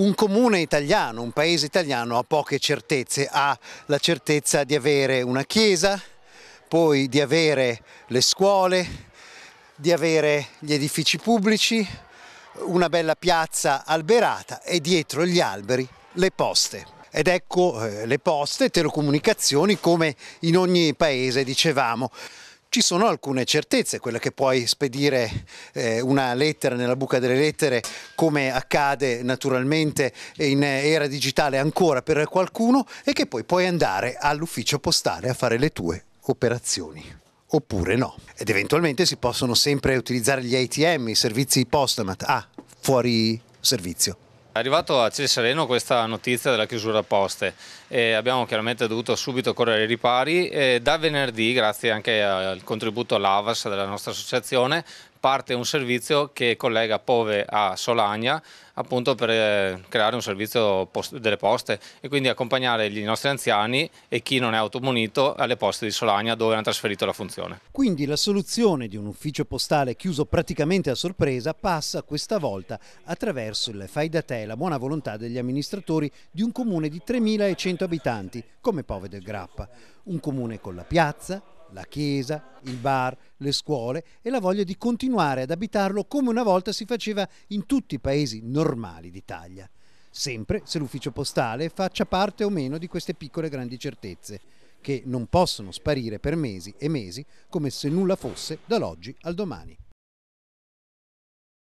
un comune italiano, un paese italiano ha poche certezze, ha la certezza di avere una chiesa, poi di avere le scuole, di avere gli edifici pubblici, una bella piazza alberata e dietro gli alberi le poste. Ed ecco eh, le poste, telecomunicazioni come in ogni paese dicevamo ci sono alcune certezze, quella che puoi spedire eh, una lettera nella buca delle lettere, come accade naturalmente in era digitale ancora per qualcuno, e che poi puoi andare all'ufficio postale a fare le tue operazioni oppure no. Ed eventualmente si possono sempre utilizzare gli ATM, i servizi Postamat. Ah, fuori servizio. È arrivato a Cesareno questa notizia della chiusura poste e abbiamo chiaramente dovuto subito correre i ripari. da venerdì, grazie anche al contributo all'AVAS della nostra associazione, parte un servizio che collega Pove a Solagna appunto per eh, creare un servizio delle poste e quindi accompagnare i nostri anziani e chi non è automunito alle poste di Solagna dove hanno trasferito la funzione. Quindi la soluzione di un ufficio postale chiuso praticamente a sorpresa passa questa volta attraverso il fai da te, la buona volontà degli amministratori di un comune di 3.100 abitanti come Pove del Grappa, un comune con la piazza, la chiesa, il bar, le scuole e la voglia di continuare ad abitarlo come una volta si faceva in tutti i paesi normali d'Italia. Sempre se l'ufficio postale faccia parte o meno di queste piccole grandi certezze, che non possono sparire per mesi e mesi come se nulla fosse dall'oggi al domani.